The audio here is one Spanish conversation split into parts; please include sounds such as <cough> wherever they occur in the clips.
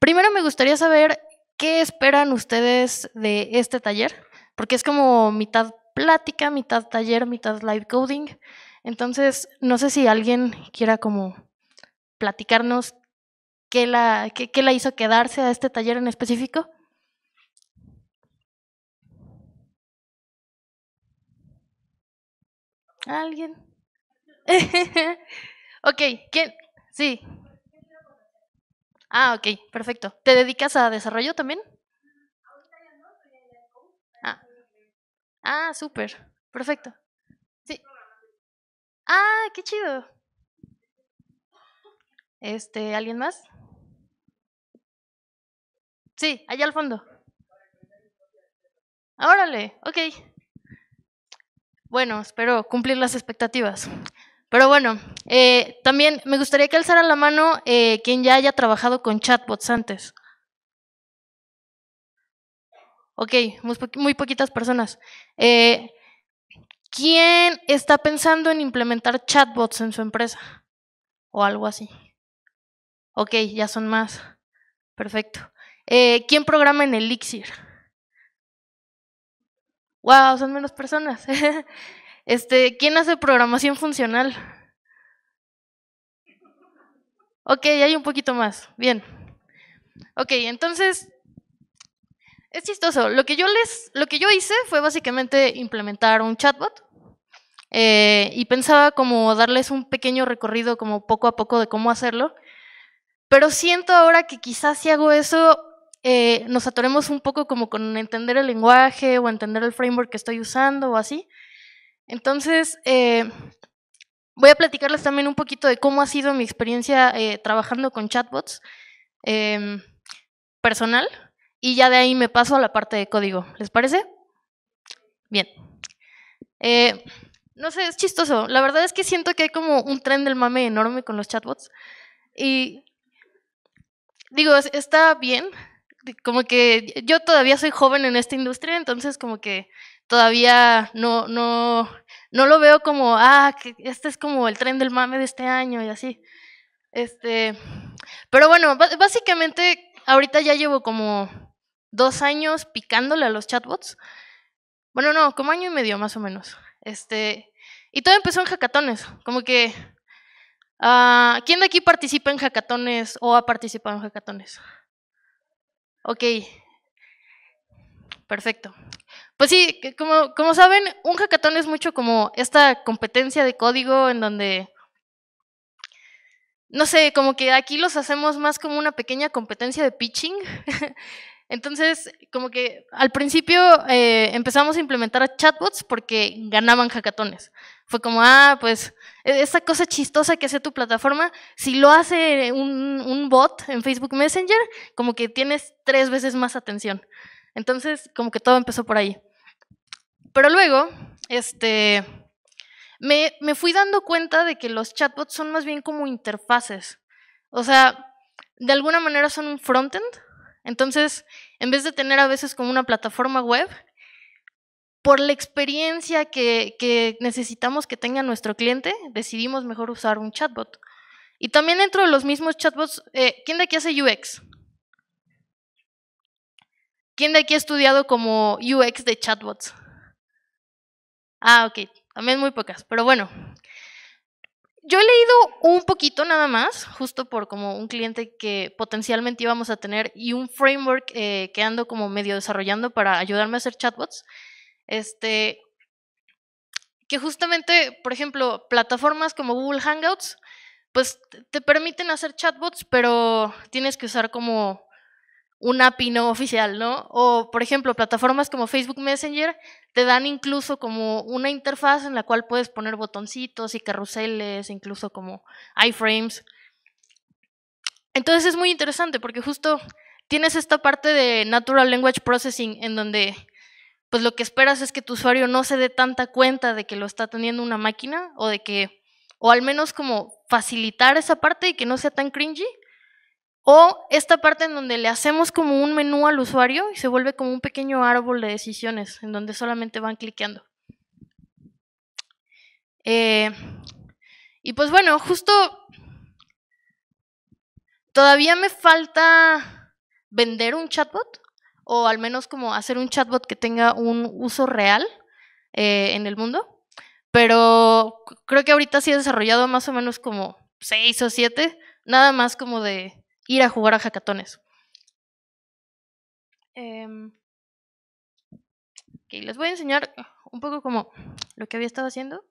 Primero me gustaría saber qué esperan ustedes de este taller, porque es como mitad plática, mitad taller, mitad live coding. Entonces, no sé si alguien quiera como platicarnos qué la, la hizo quedarse a este taller en específico. ¿Alguien? <laughs> ok, ¿quién? Sí. Ah, ok, perfecto. ¿Te dedicas a desarrollo también? Ah, ah super, perfecto. Sí. Ah, qué chido. Este, ¿alguien más? Sí, allá al fondo. Órale, ok. Bueno, espero cumplir las expectativas. Pero bueno, eh, también me gustaría que alzara la mano eh, quien ya haya trabajado con chatbots antes. Ok, muy, poquitas personas. Eh, ¿Quién está pensando en implementar chatbots en su empresa? O algo así. Ok, ya son más. Perfecto. ¿Quién programa en Elixir? Wow, son menos personas. <laughs> Este, ¿quién hace programación funcional? Ok, hay un poquito más. Bien. Ok, entonces es chistoso. Lo que yo les, lo que yo hice fue básicamente implementar un chatbot eh, y pensaba como darles un pequeño recorrido, como poco a poco de cómo hacerlo. Pero siento ahora que quizás si hago eso eh, nos atoremos un poco como con entender el lenguaje o entender el framework que estoy usando o así. Entonces, eh, voy a platicarles también un poquito de cómo ha sido mi experiencia eh, trabajando con chatbots em, personal y ya de ahí me paso a la parte de código. ¿Les parece? Bien. Eh, no sé, es chistoso. La verdad es que siento que hay como un tren del mame enorme con los chatbots. Y digo, está bien. Como que yo todavía soy joven en esta industria, entonces como que todavía no, no, no lo veo como, ah, que este es como el tren del mame de este año y así. Este, pero bueno, básicamente ahorita ya llevo como dos años picándole a los chatbots. Bueno, no, como año y medio más o menos. Este, y todo empezó en hackatones, como que... Ah, ¿Quién de aquí participa en hackatones o ha participado en hackatones? Ok, perfecto. Pues sí, como, saben, un hackathon es mucho como esta competencia de código en donde, no sé, como que aquí los hacemos más como una pequeña competencia de pitching. <laughs> Entonces, como que al principio eh, empezamos a implementar a chatbots porque ganaban hackatones. Fue como, ah, pues e-, esta cosa chistosa que hace tu plataforma, si lo hace un bot en Facebook Messenger, como que tienes tres veces más atención. Entonces, como que todo empezó por ahí. Pero luego, este, me, fui dando cuenta de que los chatbots son más bien como interfaces. O sea, de alguna manera son un frontend. Entonces, en vez de tener a veces como una plataforma web, por la experiencia que, necesitamos que tenga nuestro cliente, decidimos mejor usar un chatbot. Y también dentro de los mismos chatbots, eh, ¿quién de aquí hace UX? ¿Quién de aquí ha estudiado como UX de chatbots? Ah, ok, también muy pocas, pero bueno. Yo he leído un poquito nada más, justo por como un cliente que potencialmente íbamos a tener y un framework eh, que ando como medio desarrollando para ayudarme a hacer chatbots. Este, que justamente, por ejemplo, plataformas como Google Hangouts, pues te permiten hacer chatbots, pero tienes que usar como un API no oficial, ¿no? O, por ejemplo, plataformas como Facebook Messenger te dan incluso como una interfaz en la cual puedes poner botoncitos y carruseles, incluso como iframes. Entonces es muy interesante porque justo tienes esta parte de Natural Language Processing en donde pues lo que esperas es que tu usuario no se dé tanta cuenta de que lo está teniendo una máquina o de que, o al menos como facilitar esa parte y que no sea tan cringy o esta parte en donde le hacemos como un menú al usuario y se vuelve como un pequeño árbol de decisiones, en donde solamente van cliqueando. Eh, y pues bueno, justo todavía me falta vender un chatbot, o al menos como hacer un chatbot que tenga un uso real eh, en el mundo. Pero creo que ahorita sí he desarrollado más o menos como seis o siete, nada más como de ir a jugar a Jacatones. Em. les voy a enseñar un poco como lo que había estado haciendo.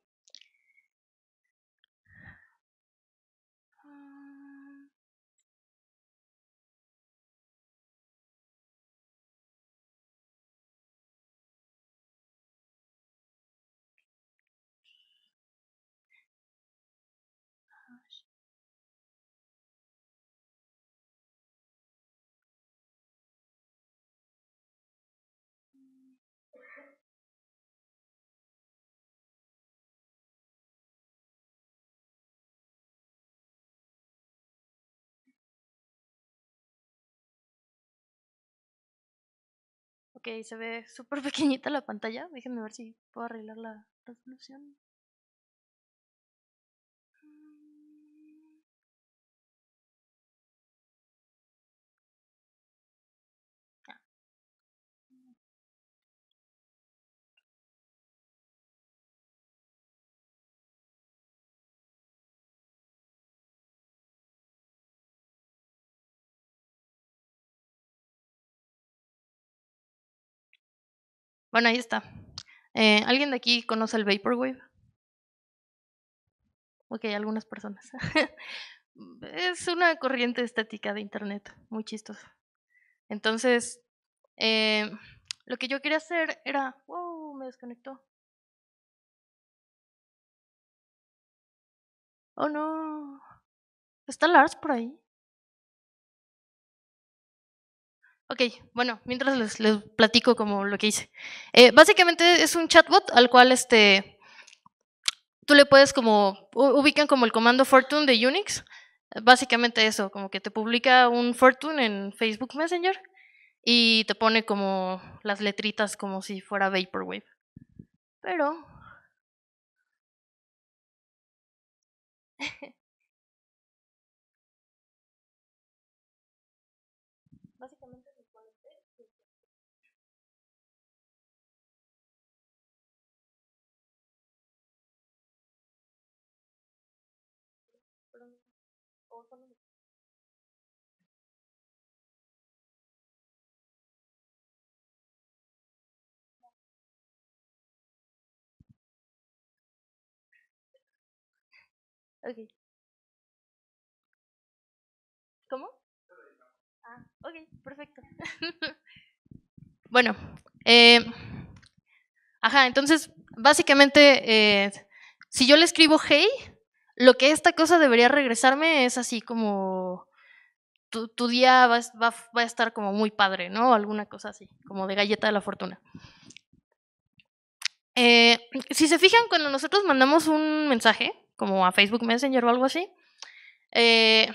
Ok, se ve súper <laughs> pequeñita la pantalla. Déjenme ver si puedo arreglar la resolución. Bueno, ahí está. Eh, ¿Alguien de aquí conoce el Vaporwave? Ok, algunas personas. <laughs> Mm, es una corriente estética de Internet, muy chistosa. Entonces, eh, lo que yo quería hacer era... ¡Wow! Me desconectó. ¡Oh, no! ¿Está Lars por ahí? Ok, bueno, mientras les, platico como lo que hice. Eh, básicamente es un chatbot al cual este, tú le puedes como, ubican como el comando Fortune de Unix, básicamente eso, como que te publica un Fortune en Facebook Messenger y te pone como las letritas como si fuera Vaporwave. Pero... <laughs> Ok. ¿Cómo? Ah, ok, perfecto. <laughs> bueno, eh, ajá, entonces, básicamente, eh, si yo le escribo hey, lo que esta cosa debería regresarme es así como tu, día va, va, a estar como muy padre, ¿no? Alguna cosa así, como de galleta de la fortuna. Eh, si se fijan, cuando nosotros mandamos un mensaje, como a Facebook Messenger o algo así, eh,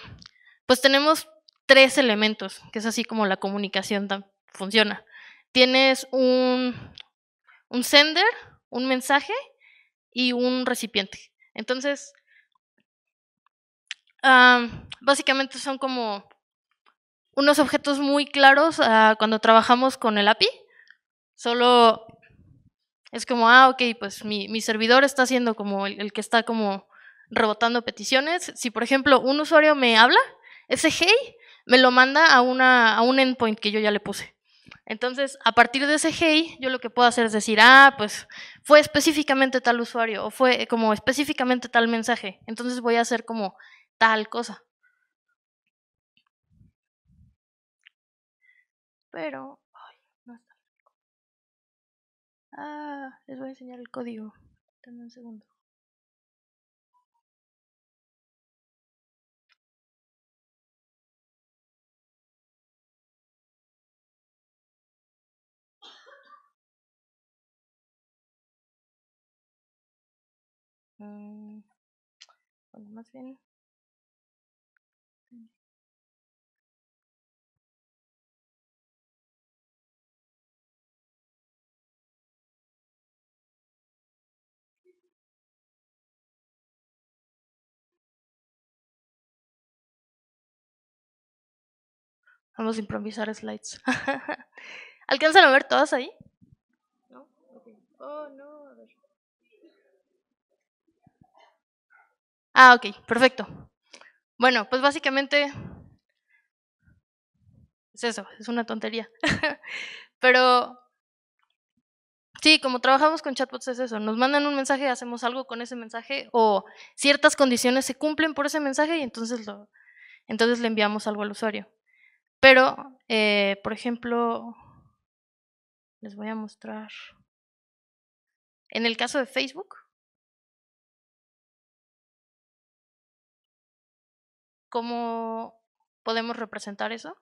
pues tenemos tres elementos, que es así como la comunicación funciona. Tienes un, un sender, un mensaje y un recipiente. Entonces, básicamente son como unos objetos muy claros ah, cuando trabajamos con el API. Solo es como, ah, ok, pues mi, mi servidor está haciendo como el, que está como rebotando peticiones. Si, por ejemplo, un usuario me habla, ese hey me lo manda a, una, a un endpoint que yo ya le puse. Entonces, a partir de ese hey, yo lo que puedo hacer es decir, ah, pues fue específicamente tal usuario o fue como específicamente tal mensaje. Entonces voy a hacer como tal cosa. Pero, no Ah, les voy a enseñar el código. Tengo un segundo. Mm, pues, más bien. Vamos a improvisar slides. <laughs> ¿Alcanzan a ver todas ahí? No. Oh, no. Ah, ok, perfecto. Bueno, pues básicamente es eso, es una tontería. <laughs> Pero sí, como trabajamos con chatbots es eso, nos mandan un mensaje, hacemos algo con ese mensaje o ciertas condiciones se cumplen por ese mensaje y entonces, lo, entonces le enviamos algo al usuario. Pero, eh, por ejemplo, les voy a mostrar. En el caso de Facebook, ¿Cómo podemos representar eso?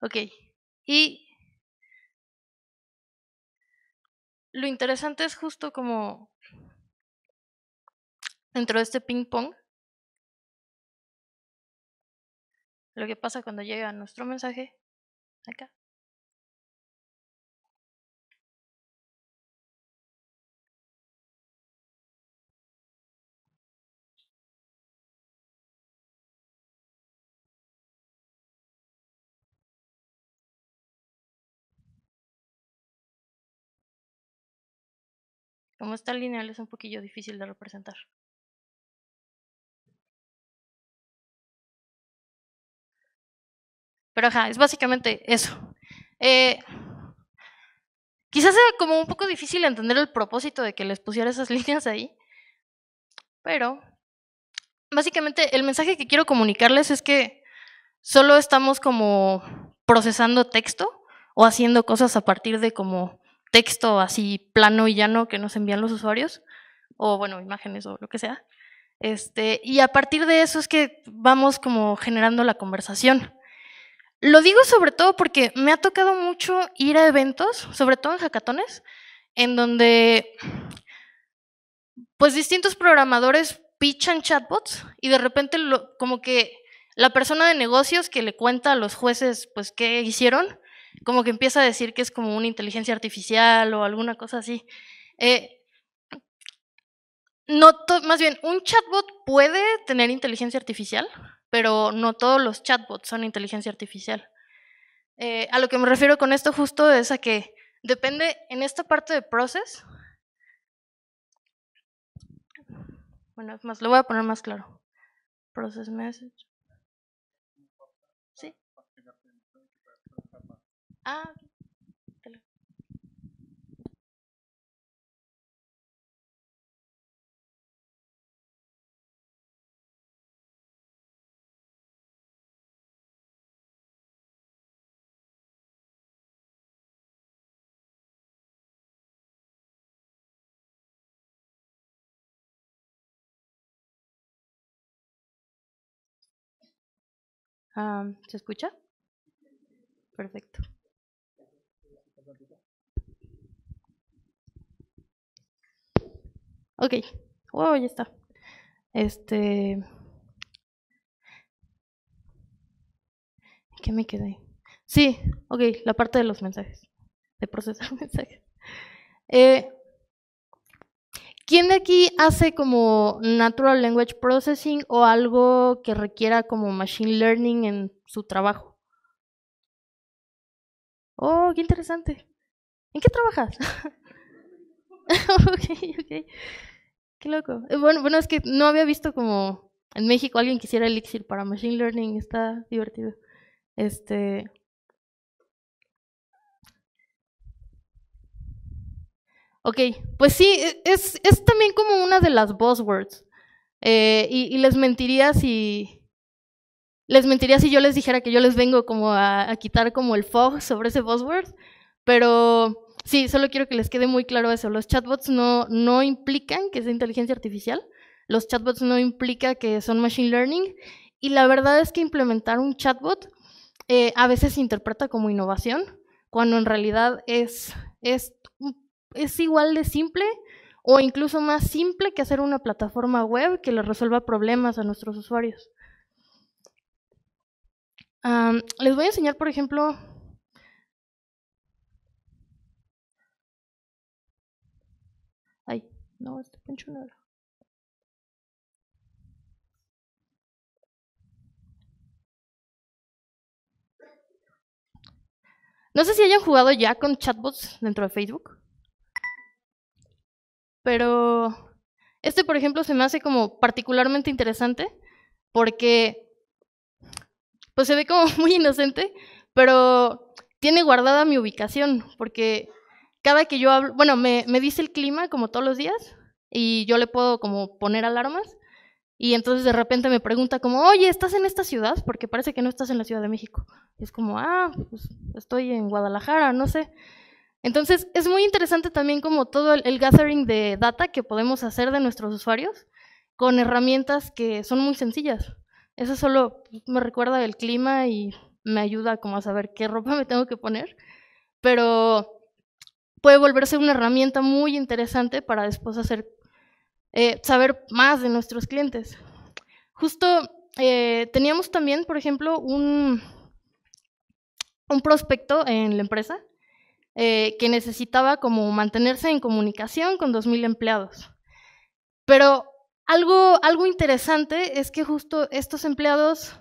Ok. Y lo interesante es justo como dentro de este ping pong, lo que pasa cuando llega nuestro mensaje acá. Como está lineal es un poquillo difícil de representar. Pero es básicamente eso. Eh, quizás sea como un poco difícil entender el propósito de que les pusiera esas <laughs> líneas ahí, pero básicamente el mensaje que quiero comunicarles es que solo estamos como procesando texto o haciendo cosas a partir de como texto así plano y llano que nos envían los usuarios, o bueno, imágenes o lo que sea. Este, y a partir de eso es que vamos como generando la conversación. Lo digo sobre todo porque me ha tocado mucho ir a eventos, sobre todo en hackatones, en donde pues distintos programadores pichan chatbots y de repente lo, como que la persona de negocios que le cuenta a los jueces pues qué hicieron, como que empieza a decir que es como una inteligencia artificial o alguna cosa así. Eh, no más bien, un chatbot puede tener inteligencia artificial, pero no todos los chatbots son inteligencia artificial. Eh, a lo que me refiero con esto justo es a que depende en esta parte de process. Bueno, es más, lo voy a poner más claro. Process message. ¿Sí? Ah, Ah, ¿Se escucha? Perfecto. Ok. Wow, ya está. Este. ¿Qué me quedé? Sí, ok, la parte de los mensajes, de procesar <laughs> mensajes. Eh, ¿Quién de aquí hace como Natural Language Processing o algo que requiera como Machine Learning en su trabajo? Oh, qué interesante. ¿En qué trabajas? <laughs> ok, ok. Qué loco. Eh, bueno, bueno, es que no había visto como en México alguien quisiera elixir para Machine Learning. Está divertido. Este, Ok, pues sí, e, es, también como una de las buzzwords. Eh, y, les mentiría si. Les mentiría si yo les dijera que yo les vengo como a, quitar como el fog sobre ese buzzword. Pero sí, solo quiero que les quede muy claro eso. Los chatbots no, no implican que sea inteligencia artificial. Los chatbots no implica que son machine learning. Y la verdad es que implementar un chatbot eh, a veces se interpreta como innovación, cuando en realidad es, es un es igual de simple o incluso más simple que hacer una plataforma web que le resuelva problemas a nuestros usuarios. les voy a enseñar, por ejemplo, ay, no, este No sé si hayan jugado ya con chatbots dentro de Facebook. Pero este, por ejemplo, se me hace como particularmente interesante porque pues se ve como <laughs> muy inocente, pero tiene guardada mi ubicación, porque cada que yo hablo, bueno, me, me dice el clima como todos los días y yo le puedo como poner alarmas y entonces de repente me pregunta como, oye, ¿estás en esta ciudad? Porque parece que no estás en la Ciudad de México. es como, ah, pues estoy en Guadalajara, no sé. Entonces, es muy interesante también como todo el, gathering de data que podemos hacer de nuestros usuarios con herramientas que son muy sencillas. Eso solo me recuerda el clima y me ayuda como a saber qué ropa <laughs> me tengo que poner, pero puede volverse una herramienta muy interesante para después hacer eh, saber más de nuestros clientes. Justo eh, teníamos también, por ejemplo, un, un prospecto en la empresa eh, que necesitaba como mantenerse en comunicación con 2.000 empleados. Pero algo, algo interesante es que justo estos empleados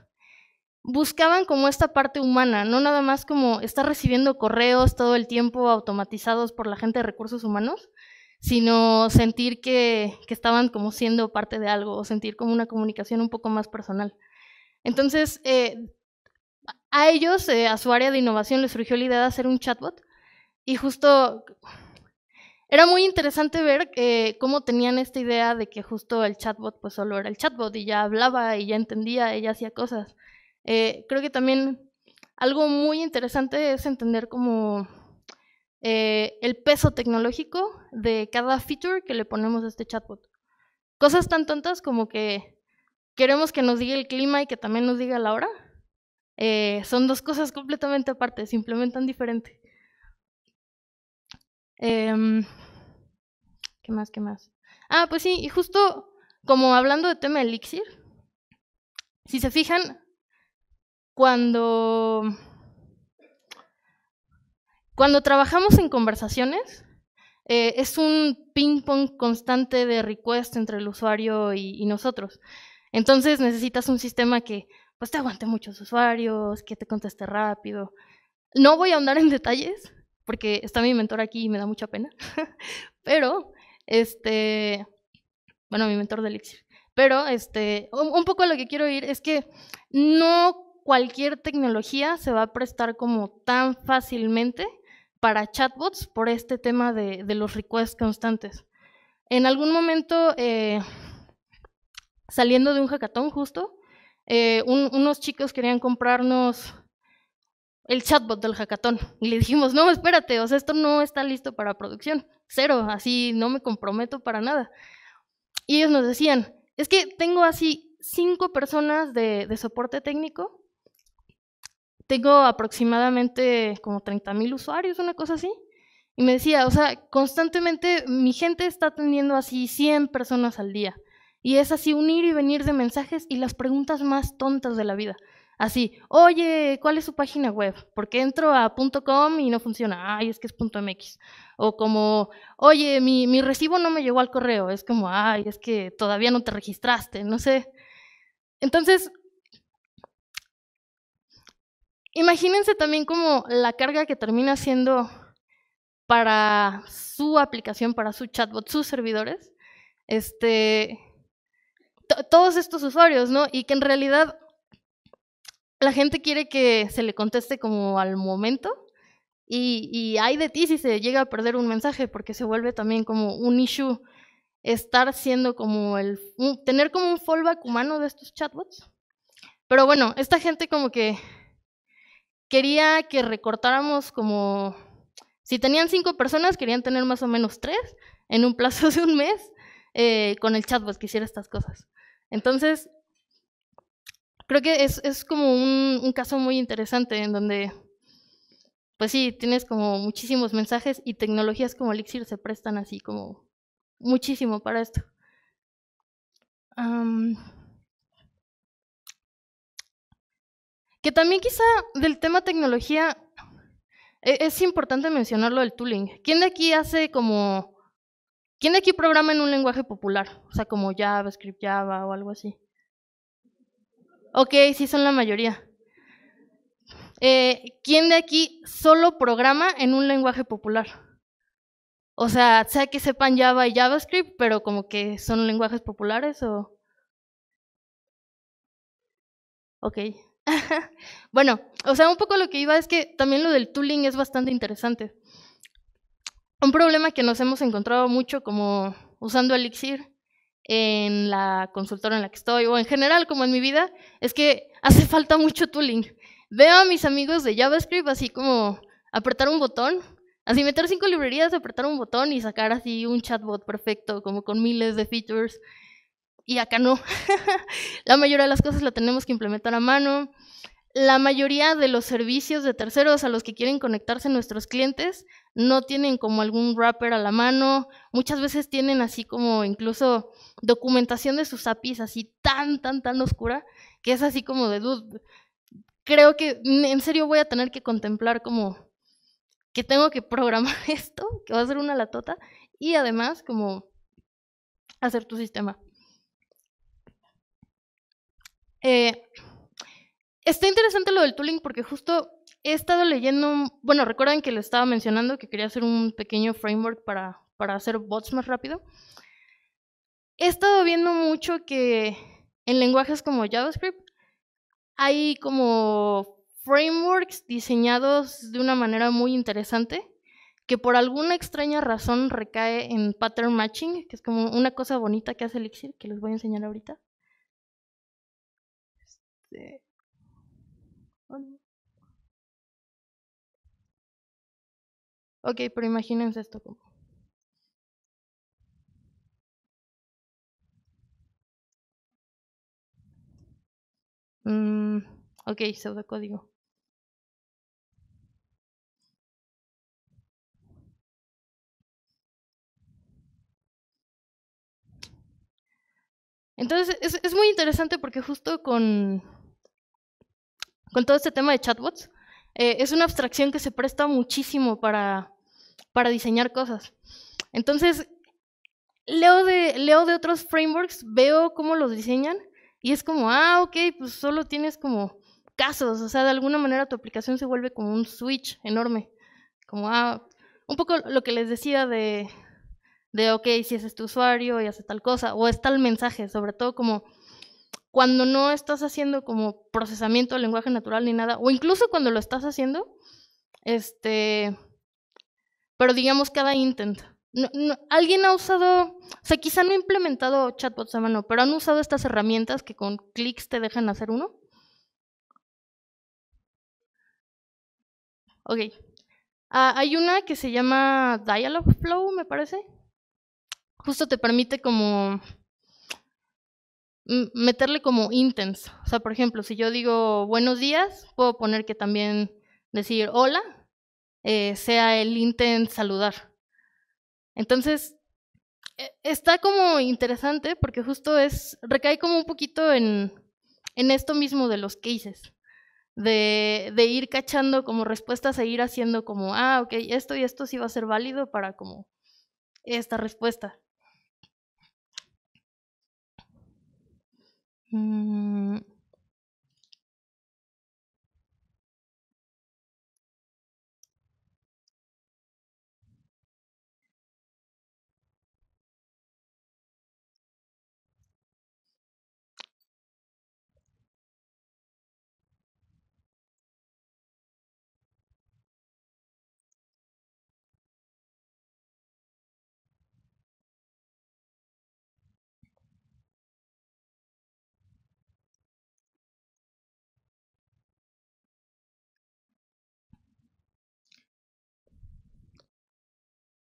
buscaban como esta parte humana, no nada más como estar recibiendo correos todo el tiempo automatizados por la gente de recursos humanos, sino sentir que, estaban como siendo parte de algo o sentir como una comunicación un poco más personal. Entonces, eh, a ellos, eh, a su área de innovación, les surgió la idea de hacer un chatbot y justo era muy interesante ver eh, cómo tenían esta idea de que justo el chatbot pues solo era el chatbot y ya hablaba y ya entendía y ya hacía cosas. Eh, creo que también algo muy interesante es entender cómo eh, el peso tecnológico de cada feature que le ponemos a este chatbot. Cosas tan tontas como que queremos que nos diga el clima y que también nos diga la hora. son dos cosas completamente aparte, se implementan diferentes. Em, ¿Qué más? ¿Qué más? Ah, pues sí, y justo como hablando de tema elixir, si se fijan, cuando, cuando trabajamos en conversaciones, eh, es un ping-pong constante de request entre el usuario y, y nosotros. Entonces necesitas un sistema que pues te aguante muchos usuarios, que te conteste rápido. No voy a ahondar en detalles, porque está mi mentor aquí y me da mucha pena, <laughs> pero, este, bueno, mi mentor de Elixir, pero, este, un, poco lo que quiero ir es que no cualquier tecnología se va a prestar como tan fácilmente para chatbots por este tema de, los requests constantes. En algún momento, eh, saliendo de un hackathon justo, eh, unos chicos querían comprarnos el chatbot del hackathon. Y le dijimos, no, espérate, o sea, esto no está listo para producción. Cero, así no me comprometo para nada. Y ellos nos decían, es que tengo así cinco personas de, soporte técnico, tengo aproximadamente como 30 mil usuarios, una cosa así. Y me decía, o sea, constantemente mi gente está atendiendo así 100 personas al día. Y es así un ir y venir de mensajes y las preguntas más tontas de la vida. Así, oye, ¿cuál es su página web? Porque entro a .com y no funciona. Ay, es que es .mx. O como, oye, mi, recibo no me llegó al correo. Es como, ay, es que todavía no te registraste, no sé. Entonces, imagínense también como la carga que termina siendo para su aplicación, para su chatbot, sus servidores, este, todos estos usuarios, ¿no? Y que en realidad la gente quiere que se le conteste como al momento y, hay de ti si se llega a perder un mensaje porque se vuelve también como un issue estar siendo como el, tener como un fallback humano de estos chatbots. Pero bueno, esta gente como que quería que recortáramos como, si tenían cinco personas, querían tener más o menos tres en un <laughs> plazo de un mes eh, con el chatbot que hiciera estas cosas. Entonces, creo que es, como un, caso muy interesante en donde, pues sí, tienes como muchísimos mensajes y tecnologías como Elixir se prestan así como muchísimo para esto. que también quizá del tema tecnología e, es importante mencionarlo lo del tooling. ¿Quién de aquí hace como... ¿Quién de aquí programa en un lenguaje popular? O sea, como JavaScript, Java o algo así. Ok, sí son la mayoría. Eh, ¿Quién de aquí solo programa en un lenguaje popular? O sea, sea que sepan Java y JavaScript, pero como que son lenguajes populares o... Ok. <laughs> bueno, o sea, un poco lo que iba es que también lo del tooling es bastante interesante. Un problema que nos hemos encontrado mucho como usando Elixir en la consultora en la que estoy o en general como en mi vida, es que hace falta mucho tooling. Veo a mis amigos de JavaScript así como apretar un botón, así meter cinco librerías, apretar un botón y sacar así un chatbot perfecto, como con miles de features. Y acá no. <laughs> la mayoría de las cosas la tenemos que implementar a mano. La mayoría de los servicios de terceros a los que quieren conectarse nuestros clientes no tienen como algún wrapper a la mano, muchas veces tienen así como incluso documentación de sus APIs así tan, tan, tan oscura, que es así como de dude. Creo que en serio voy a tener que contemplar como que tengo que programar <laughs> esto, que va a ser una latota, y además como hacer tu sistema. Eh, Está interesante lo del tooling porque justo he estado leyendo, bueno, recuerden que les estaba mencionando que quería hacer un pequeño framework para, para hacer bots más rápido. He estado viendo mucho que en lenguajes como JavaScript hay como frameworks diseñados de una manera muy interesante que por alguna extraña razón recae en pattern matching, que es como una cosa bonita que hace Elixir, que les voy a enseñar ahorita. Este... Ok, pero imagínense esto como. Mm, ok, código. Entonces, es, es, muy interesante porque justo con, con todo este tema de chatbots, eh, es una abstracción que se presta muchísimo para, para diseñar cosas. Entonces, leo de, leo de otros frameworks, veo cómo los diseñan y es como, ah, ok, pues solo tienes como casos, o sea, de alguna manera tu aplicación se vuelve como un switch enorme, como, ah, un poco lo que les decía de, de, ok, si es este usuario y hace tal cosa, o es tal mensaje, sobre todo como cuando no estás haciendo como procesamiento de lenguaje natural ni nada, o incluso cuando lo estás haciendo, este, pero digamos cada intent alguien ha usado, o sea, quizá no ha implementado chatbots a mano, pero han usado estas herramientas que con clics te dejan hacer uno. Ok. Ah, hay una que se llama Dialogflow, me parece. Justo te permite como meterle como intents. O sea, por ejemplo, si yo digo buenos días, puedo poner que también decir hola eh, sea el intent saludar. Entonces, e, está como interesante porque justo es, recae como un poquito en, en esto mismo de los cases, de, de, ir cachando como respuestas e ir haciendo como, ah, ok, esto y esto sí va a ser válido para como esta respuesta. Mm.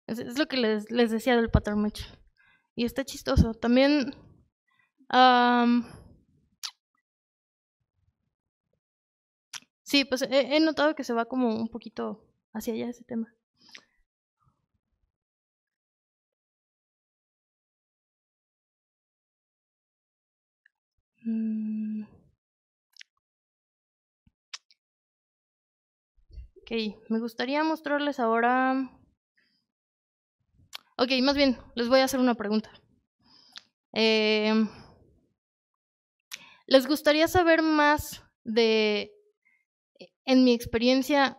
Es, lo que les, les, decía del pattern match. Y está chistoso. También... sí, pues he, he notado que se va como un poquito hacia allá ese tema. Mm. Ok, me gustaría mostrarles ahora Ok, más bien, les voy a hacer una pregunta. Eh, ¿Les gustaría saber más de, eh, en mi experiencia,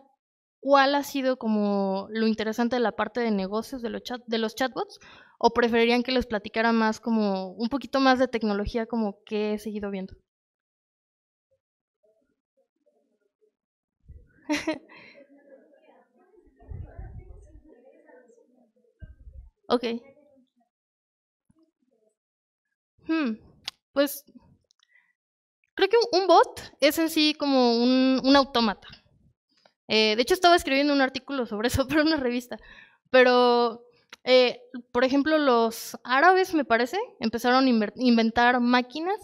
cuál ha sido como lo interesante de la parte de negocios de los, chatbots? ¿O preferirían que les platicara más como un poquito más de tecnología como que he seguido viendo? <laughs> Okay, hmm, Pues creo que un bot es en sí como un, un autómata. Eh, de hecho, estaba escribiendo un artículo sobre eso <laughs> para una revista. Pero, eh, por ejemplo, los árabes, me parece, empezaron a inventar máquinas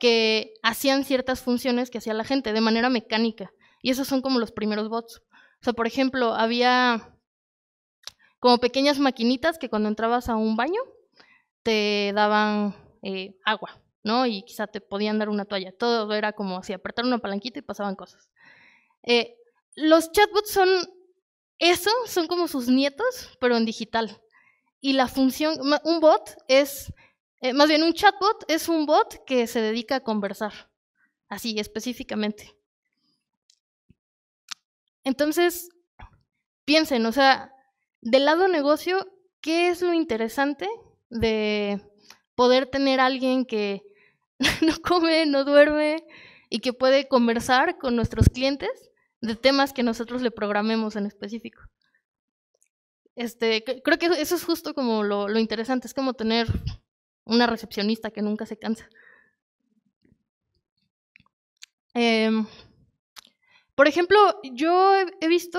que hacían ciertas funciones que hacía la gente de manera mecánica. Y esos son como los primeros bots. O sea, por ejemplo, había como pequeñas maquinitas que cuando entrabas a un baño te daban eh, agua, ¿no? Y quizá te podían dar una toalla. Todo era como así, apretar una palanquita y pasaban cosas. Eh, los chatbots son eso, son como sus nietos, pero en digital. Y la función, un bot es, eh, más bien un chatbot es un bot que se dedica a conversar, así específicamente. Entonces, piensen, o sea, del lado negocio, ¿qué es lo interesante de poder tener alguien que <laughs> no come, no duerme y que puede conversar con nuestros clientes de temas que nosotros le programemos en específico? Este, creo que eso es justo como lo, interesante, es como tener una recepcionista que nunca se cansa. Em, por ejemplo, yo he visto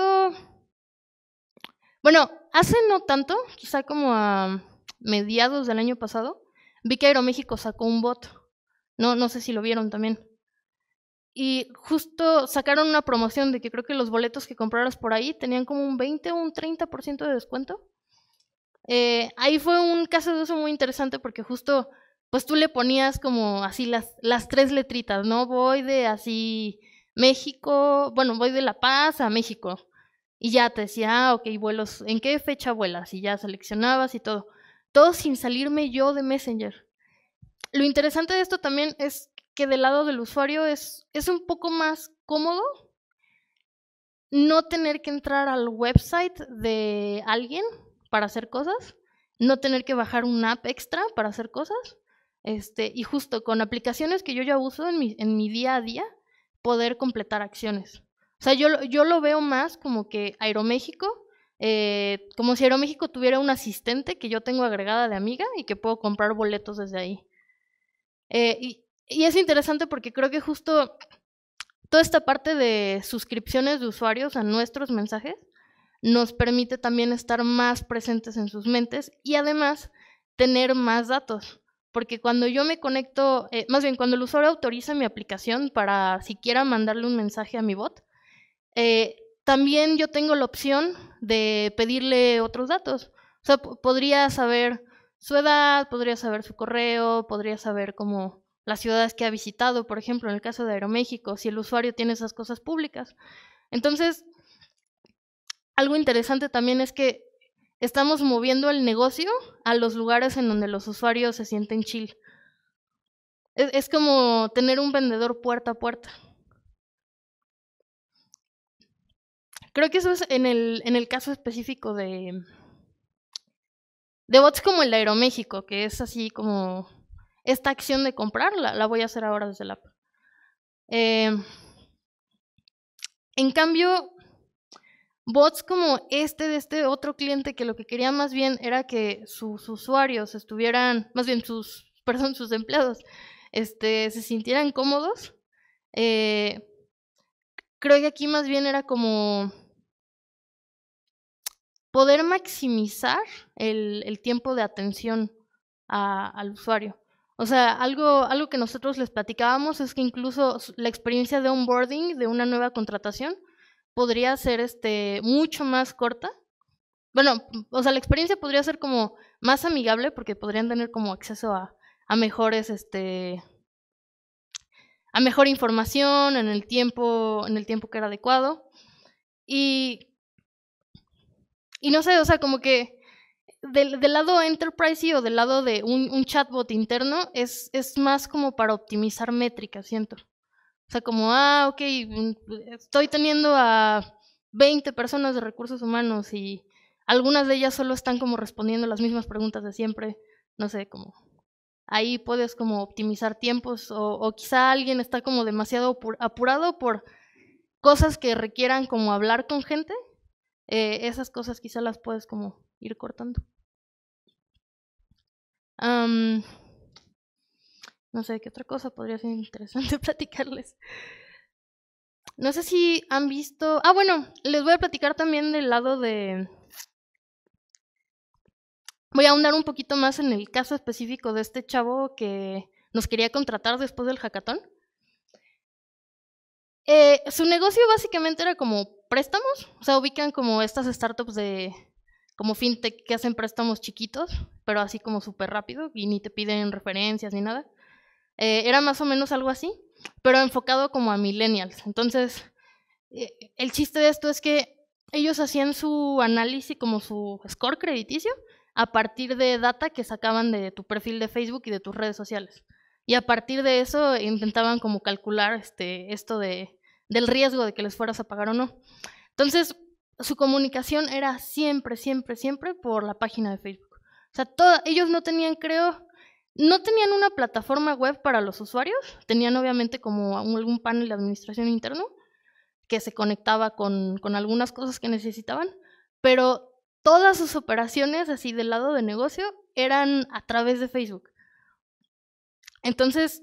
bueno, hace no tanto, quizá como a mediados del año pasado, vi que Aeroméxico sacó un bot. No, no sé si lo vieron también. Y justo sacaron una promoción de que creo que los boletos que compraras por ahí tenían como un 20 o un 30% de descuento. Eh, ahí fue un caso de uso muy interesante porque justo, pues tú le ponías como así las, las tres letritas, ¿no? Voy de así México, bueno, voy de La Paz a México. Y ya te decía, ah, ok, vuelos, ¿en qué fecha vuelas? Y ya seleccionabas y todo. Todo sin salirme yo de Messenger. Lo interesante de esto también es que del lado del usuario es, es un poco más cómodo no tener que entrar al website de alguien para hacer cosas, no tener que bajar una app extra para hacer cosas. Este, y justo con aplicaciones que yo ya uso en mi día a día, poder completar acciones. O sea, yo, lo veo más como que Aeroméxico, eh, como si Aeroméxico tuviera un asistente que yo tengo agregada de amiga y que puedo comprar boletos desde ahí. Eh, y, es interesante porque creo que justo toda esta parte de suscripciones de usuarios a nuestros mensajes nos permite también estar más presentes en sus mentes y además tener más datos. Porque cuando yo me conecto, eh, más bien cuando el usuario autoriza mi aplicación para siquiera mandarle un mensaje a mi bot, eh, también yo tengo la opción de pedirle otros datos. O sea, podría saber su edad, podría saber su correo, podría saber como las ciudades que ha visitado, por ejemplo, en el caso de Aeroméxico, si el usuario tiene esas cosas públicas. Entonces, algo interesante también es que estamos moviendo el negocio a los lugares en donde los usuarios se sienten chill. E-, es como tener un vendedor puerta a puerta. Creo que eso es en el, en el caso específico de, de bots como el de Aeroméxico, que es así como esta acción de comprarla, la voy a hacer ahora desde la app. Eh, en cambio, bots como este de este otro cliente que lo que quería más bien era que sus usuarios estuvieran, más bien sus, <laughs> perdón, sus empleados, este, se sintieran cómodos. Eh, creo que aquí más bien era como poder maximizar el, tiempo de atención al usuario. O sea, algo, algo que nosotros les platicábamos es que incluso la experiencia de onboarding de una nueva contratación podría ser este, mucho más corta. Bueno, o sea, la experiencia podría ser como más amigable porque podrían tener como acceso a, a mejores, este, a mejor información en el tiempo, en el tiempo que era adecuado. Y y no sé, o sea, como que del, lado enterprise o del lado de un, un chatbot interno es, es más como para optimizar métricas, siento. O sea, como, ah, ok, mm, estoy teniendo a 20 personas de recursos humanos y algunas de ellas solo están como respondiendo las mismas preguntas de siempre. No sé, como ahí puedes como optimizar tiempos o, o quizá alguien está como demasiado apurado por cosas que requieran como hablar con gente eh, esas cosas quizá las puedes como ir cortando. no sé qué otra cosa podría ser interesante <laughs> platicarles. No sé si han visto. Ah, bueno, les voy a platicar también del lado de. Voy a ahondar un poquito más en el caso específico de este chavo que nos quería contratar después del hackathon. Eh, su negocio básicamente era como préstamos, o sea, ubican como estas startups de como fintech que hacen préstamos chiquitos, pero así como súper rápido y ni te piden referencias ni nada. Eh, era más o menos algo así, pero enfocado como a millennials. Entonces, eh, el chiste de esto es que ellos hacían su análisis como su score crediticio a partir de data que sacaban de tu perfil de Facebook y de tus redes sociales. Y a partir de eso intentaban como calcular este, esto de del riesgo de que les fueras a pagar o no. Entonces, su comunicación era siempre, siempre, siempre por la página de Facebook. O sea, ellos no tenían, creo, no tenían una plataforma web para los usuarios, tenían obviamente como algún panel de administración interno que se conectaba con, con algunas cosas que necesitaban, pero todas sus operaciones así del lado de negocio eran a través de Facebook. Entonces,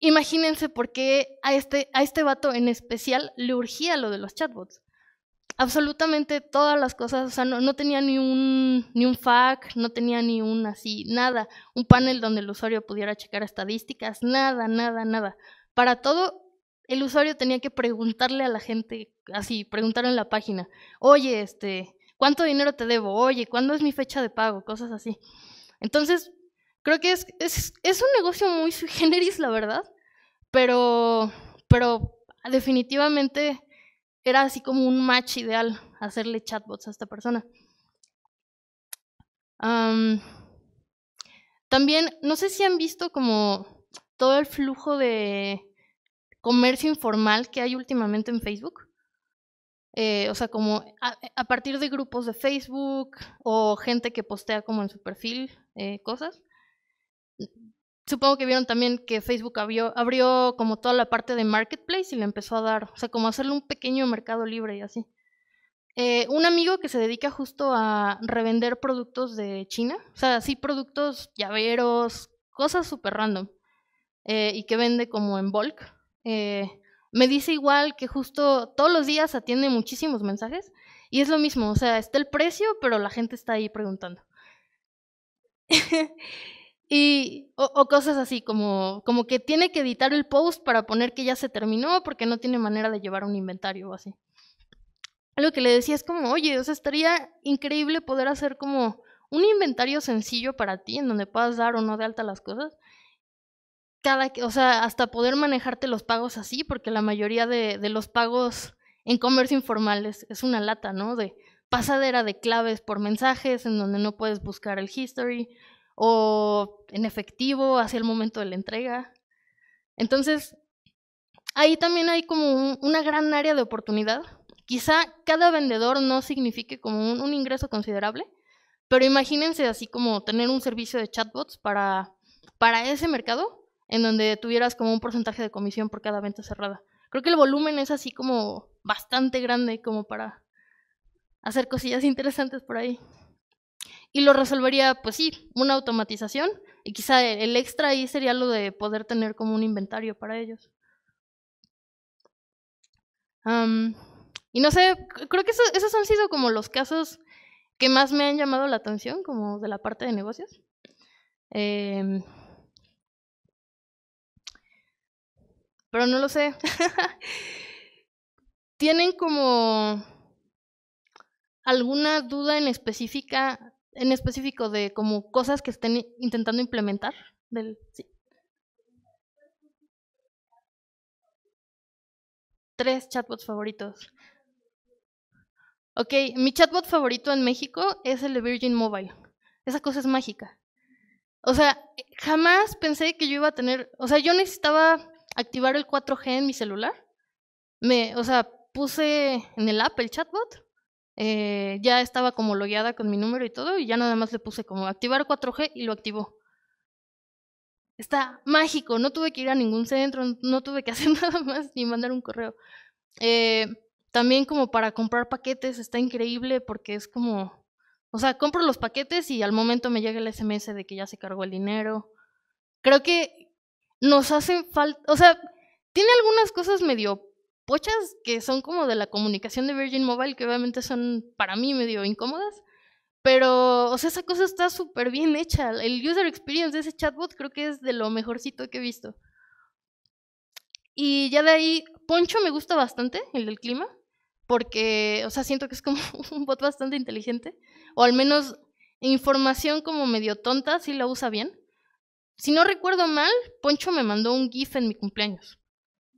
Imagínense por qué a este, a este vato en especial le urgía lo de los chatbots. Absolutamente todas las cosas, o sea, no, tenía ni un, ni un FAQ, no tenía ni un así, nada, un panel donde el usuario pudiera checar estadísticas, nada, nada, nada. Para todo el usuario tenía que preguntarle a la gente, así, preguntar en la página, oye, este, ¿cuánto dinero te debo? Oye, ¿cuándo es mi fecha de pago? Cosas así. Entonces, Creo que es, un negocio muy sui generis, la verdad, pero, pero definitivamente era así como un match ideal hacerle chatbots a esta persona. también, no sé si han visto como todo el flujo de comercio informal que hay últimamente en Facebook. Eh, o sea, como a, partir de grupos de Facebook o gente que postea como en su perfil eh, cosas supongo que vieron también que Facebook abrió, como toda la parte de marketplace y le empezó a dar, o sea, como hacerle un pequeño mercado libre y así. Eh, un amigo que se dedica justo a revender productos de China, o sea, así productos, llaveros, cosas súper random, eh, y que vende como en bulk, eh, me dice igual que justo todos los días atiende muchísimos mensajes y es lo mismo, o sea, está el precio, pero la gente está ahí preguntando. <laughs> Y, o, cosas así, como, como que tiene que editar el post para poner que ya se terminó porque no tiene manera de llevar un inventario o así. Algo que le decía es como, oye, o estaría increíble poder hacer como un inventario sencillo para ti en donde puedas dar o no de alta las cosas. Cada, o sea, hasta poder manejarte los pagos así, porque la mayoría de, de los pagos en comercio informal es, es una lata, ¿no? De pasadera de claves por mensajes en donde no puedes buscar el history o en efectivo hacia el momento de la entrega. Entonces, ahí también hay como una gran área de oportunidad. Quizá cada vendedor no signifique como un, un ingreso considerable, pero imagínense así como tener un servicio de chatbots para, para ese mercado en donde tuvieras como un porcentaje de comisión por cada venta cerrada. Creo que el volumen es así como bastante grande como para hacer cosillas interesantes por ahí y lo resolvería, pues sí, una automatización y quizá e, el extra ahí sería lo de poder tener como un inventario para ellos. y no sé, creo que esos han sido como los casos que más me han llamado la atención, como de la parte de negocios. Em, pero no lo sé. <laughs> ¿Tienen como alguna duda en específica en específico de como cosas que estén intentando implementar del sí. Tres chatbots favoritos. Ok, mi chatbot favorito en México es el de Virgin Mobile. Esa cosa es mágica. O sea, jamás pensé que yo iba a tener, o sea, yo necesitaba activar el 4G en mi celular. Me, o sea, puse en el app el chatbot eh, ya estaba como logueada con mi número y todo, y ya nada más le puse como activar 4G y lo activó. Está mágico, no tuve que ir a ningún centro, no tuve que <laughs> hacer nada más ni mandar un correo. Eh, también como para comprar paquetes está increíble porque es como, o sea, compro los paquetes y al momento me llega el SMS de que ya se cargó el dinero. Creo que nos hacen falta, o sea, tiene algunas cosas medio pochas que son como de la comunicación de Virgin Mobile, que obviamente son para mí medio incómodas, pero, o sea, esa cosa está súper bien hecha. El user experience de ese chatbot creo que es de lo mejorcito que he visto. Y ya de ahí, Poncho me gusta bastante, el del clima, porque, o sea, siento que es como <laughs> un bot bastante inteligente, o al menos información como medio tonta, si la usa bien. Si no recuerdo mal, Poncho me mandó un GIF en mi cumpleaños.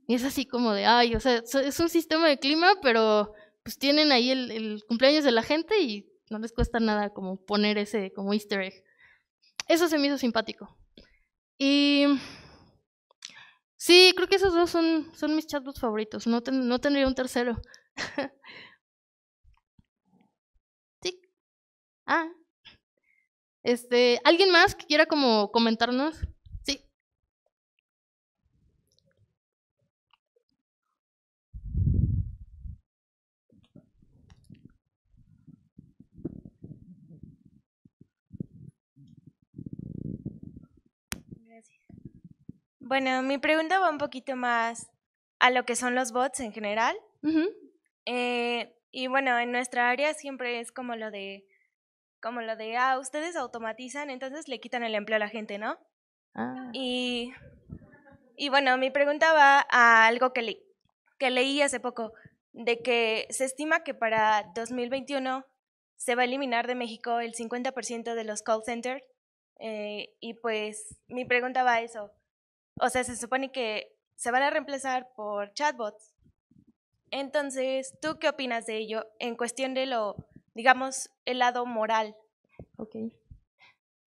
Y es así como de, ay, o sea, es un sistema de clima, pero pues tienen ahí el, cumpleaños de la gente y no les cuesta nada como poner ese como easter egg. Eso se me hizo simpático. Y sí, creo que esos dos son, son mis chatbots favoritos. No, no tendría un tercero. <laughs> sí. Ah. Este, ¿alguien más que quiera como comentarnos? Bueno, mi pregunta va un poquito más a lo que son los bots en general. Eh, y bueno, en nuestra área siempre es como lo de, como lo de, ah, ustedes automatizan, entonces le quitan el empleo a la gente, ¿no? Ah. Y, y bueno, mi pregunta va a algo que, que leí hace poco, de que se estima que para 2021 se va a eliminar de México el 50% de los call centers. Eh, y pues mi pregunta va a eso. O sea, se supone que se van a reemplazar por chatbots. Entonces, ¿tú qué opinas de ello en cuestión de lo, digamos, el lado moral? Ok.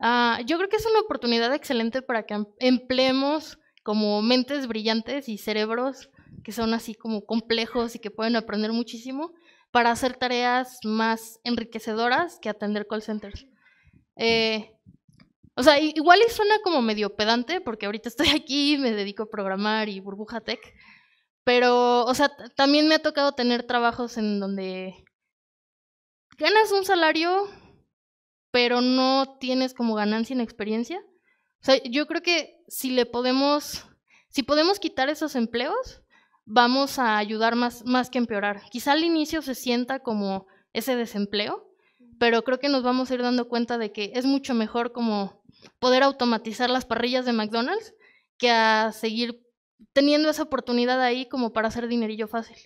Ah, yo creo que es una oportunidad excelente para que em-, empleemos como mentes brillantes y cerebros que son así como complejos y que pueden aprender muchísimo para hacer tareas más enriquecedoras que atender call centers. Eh, o sea, igual y suena como medio pedante, porque ahorita estoy aquí, me dedico a programar y burbuja tech, pero, o sea, también me ha tocado tener trabajos en donde ganas un salario, pero no tienes como ganancia en experiencia. O sea, yo creo que si le podemos, si podemos quitar esos empleos, vamos a ayudar más, más que empeorar. Quizá al inicio se sienta como ese desempleo, pero creo que nos vamos a ir dando cuenta de que es mucho mejor como poder automatizar las parrillas de McDonald's que a seguir teniendo esa oportunidad ahí como para hacer dinerillo fácil.